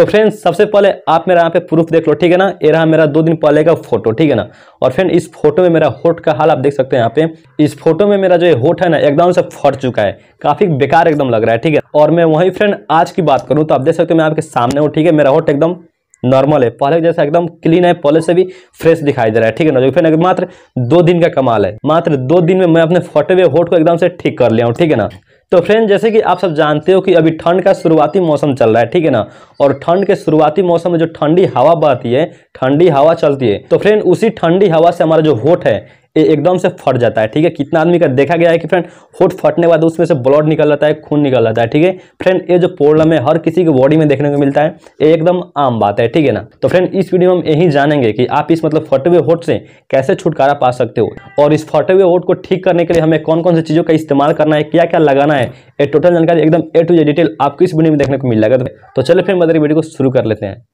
तो फ्रेंड्स सबसे पहले आप मेरा यहाँ पे प्रूफ देख लो ठीक है ना ये रहा मेरा दो दिन पहले का फोटो ठीक है ना और फ्रेंड इस फोटो में मेरा होठ का हाल आप देख सकते हैं यहाँ पे इस फोटो में मेरा जो ये होठ है ना एकदम से फट चुका है काफी बेकार एकदम लग रहा है ठीक है और मैं वही फ्रेंड आज की बात करूँ तो आप देख सकते हो मैं आपके सामने हूँ ठीक है मेरा होठ एकदम नॉर्मल है पहले जैसा एकदम क्लीन है पहले से भी फ्रेश दिखाई दे रहा है ठीक है ना जो फ्रेंड मात्र दो दिन का कमाल है मात्र दो दिन में मैं अपने फटे हुए होठ को एकदम से ठीक कर लिया हूँ ठीक है ना तो फ्रेंड जैसे कि आप सब जानते हो कि अभी ठंड का शुरुआती मौसम चल रहा है ठीक है ना और ठंड के शुरुआती मौसम में जो ठंडी हवा बहती है ठंडी हवा चलती है तो फ्रेंड उसी ठंडी हवा से हमारा जो होठ है ये एकदम से फट जाता है ठीक है कितना आदमी का देखा गया है कि फ्रेंड होठ फटने के बाद उसमें से ब्लड निकल जाता है खून निकल जाता है ठीक है फ्रेंड ये जो प्रॉब्लम है हर किसी के बॉडी में देखने को मिलता है ये एकदम आम बात है ठीक है ना तो फ्रेंड इस वीडियो में हम यही जानेंगे कि आप इस मतलब फटे हुए होठ से कैसे छुटकारा पा सकते हो और इस फटे हुए होठ को ठीक करने के लिए हमें कौन कौन सी चीज़ों का इस्तेमाल करना है क्या क्या लगाना है ये टोटल जानकारी एकदम ए टू जे डिटेल आपको इस वीडियो में देखने को मिल जाएगा तो चलो फिर मदर वीडियो को शुरू कर लेते हैं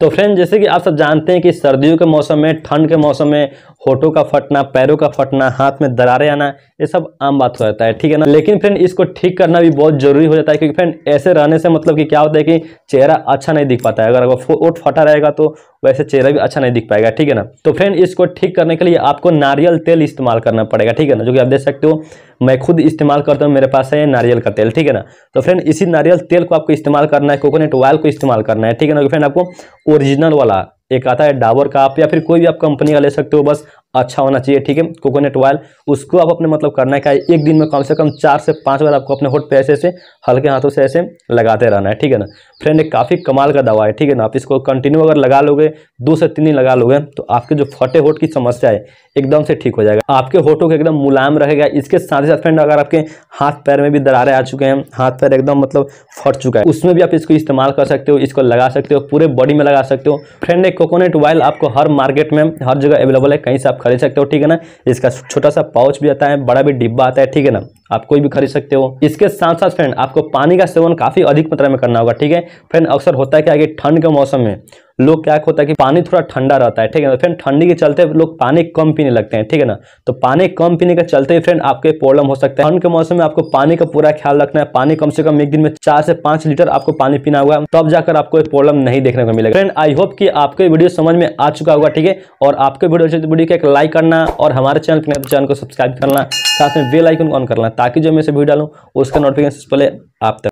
तो फ्रेंड जैसे कि आप सब जानते हैं कि सर्दियों के मौसम में ठंड के मौसम में होठों का फटना पैरों का फटना हाथ में दरारे आना ये सब आम बात हो जाता है ठीक है ना लेकिन फ्रेंड इसको ठीक करना भी बहुत जरूरी हो जाता है क्योंकि फ्रेंड ऐसे रहने से मतलब कि क्या होता है कि चेहरा अच्छा नहीं दिख पाता है अगर ओट फटा रहेगा तो वैसे चेहरा भी अच्छा नहीं दिख पाएगा ठीक है ना तो फ्रेंड इसको ठीक करने के लिए आपको नारियल तेल इस्तेमाल करना पड़ेगा ठीक है ना जो कि आप देख सकते हो मैं खुद इस्तेमाल करता हूँ मेरे पास है नारियल का तेल ठीक है ना तो फ्रेंड इसी नारियल तेल को आपको इस्तेमाल करना है कोकोनट ऑयल को इस्तेमाल करना है ठीक है ना फ्रेंड तो आपको ओरिजिनल वाला एक आता है डाबर का आप या फिर कोई भी आप कंपनी का ले सकते हो बस अच्छा होना चाहिए ठीक है कोकोनट ऑयल उसको आप अपने मतलब करना है क्या एक दिन में कम से कम चार से पाँच बार आपको अपने होठ पे ऐसे ऐसे हल्के हाथों से ऐसे लगाते रहना है ठीक है ना फ्रेंड एक काफ़ी कमाल का दवा है ठीक है ना आप इसको कंटिन्यू अगर लगा लोगे दो से तीन दिन लगा लोगे तो आपके जो फटे होठ की समस्या है एकदम से ठीक हो जाएगा आपके होठों को एकदम मुलायम रहेगा इसके साथ ही साथ फ्रेंड अगर आपके हाथ पैर में भी दरारे आ चुके हैं हाथ पैर एकदम मतलब फट चुका है उसमें भी आप इसको इस्तेमाल कर सकते हो इसको लगा सकते हो पूरे बॉडी में लगा सकते हो फ्रेंड एक कोकोनट ऑयल आपको हर मार्केट में हर जगह अवेलेबल है कहीं से आप खरीद सकते हो ठीक है ना इसका छोटा सा पाउच भी आता है बड़ा भी डिब्बा आता है ठीक है ना आप कोई भी खरीद सकते हो इसके साथ साथ फ्रेंड आपको पानी का सेवन काफ़ी अधिक मात्रा में करना होगा ठीक है फ्रेंड अक्सर होता है क्या कि ठंड के मौसम में लोग क्या होता है कि पानी थोड़ा ठंडा रहता है ठीक है फ्रेंड ठंडी के चलते लोग पानी कम पीने लगते हैं ठीक है ना तो पानी कम पीने के चलते फ्रेंड आपके प्रॉब्लम हो सकता है ठंड के मौसम में आपको पानी का पूरा ख्याल रखना है पानी कम से कम एक दिन में चार से पांच लीटर आपको पानी पीना होगा तब जाकर आपको प्रॉब्लम नहीं देखने को मिलेगा फ्रेंड आई होप की आपको वीडियो समझ में आ चुका होगा ठीक है और आपके वीडियो वीडियो को एक लाइक करना और हमारे चैनल चैनल तो को सब्सक्राइब करना साथ में बेलाइकन आइकन ऑन करना ताकि जो मैं इसे वीडियो डालूँ उसका नोटिफिकेशन पहले आप तक